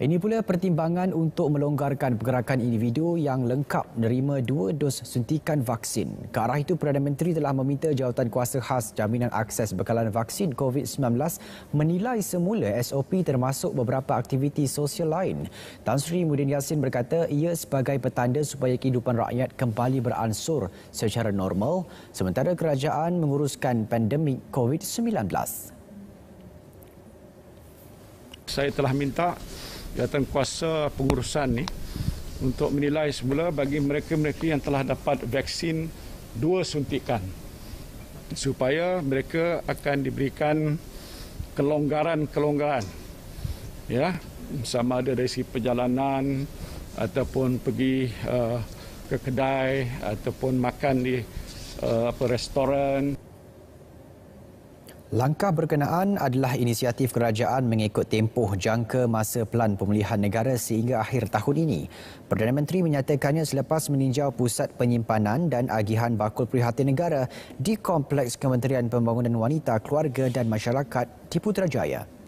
Ini pula pertimbangan untuk melonggarkan pergerakan individu yang lengkap menerima dua dos suntikan vaksin. Ke arah itu, Perdana Menteri telah meminta jawatan kuasa khas jaminan akses bekalan vaksin COVID-19 menilai semula SOP termasuk beberapa aktiviti sosial lain. Tan Sri Mudin Yassin berkata ia sebagai petanda supaya kehidupan rakyat kembali beransur secara normal sementara kerajaan menguruskan pandemik COVID-19. Saya telah minta jawatan kuasa pengurusan ni untuk menilai semula bagi mereka-mereka yang telah dapat vaksin dua suntikan supaya mereka akan diberikan kelonggaran-kelonggaran ya sama ada dari segi perjalanan ataupun pergi uh, ke kedai ataupun makan di uh, apa restoran Langkah berkenaan adalah inisiatif kerajaan mengikut tempoh jangka masa pelan pemulihan negara sehingga akhir tahun ini. Perdana Menteri menyatakannya selepas meninjau pusat penyimpanan dan agihan bakul prihatin negara di Kompleks Kementerian Pembangunan Wanita, Keluarga dan Masyarakat di Putrajaya.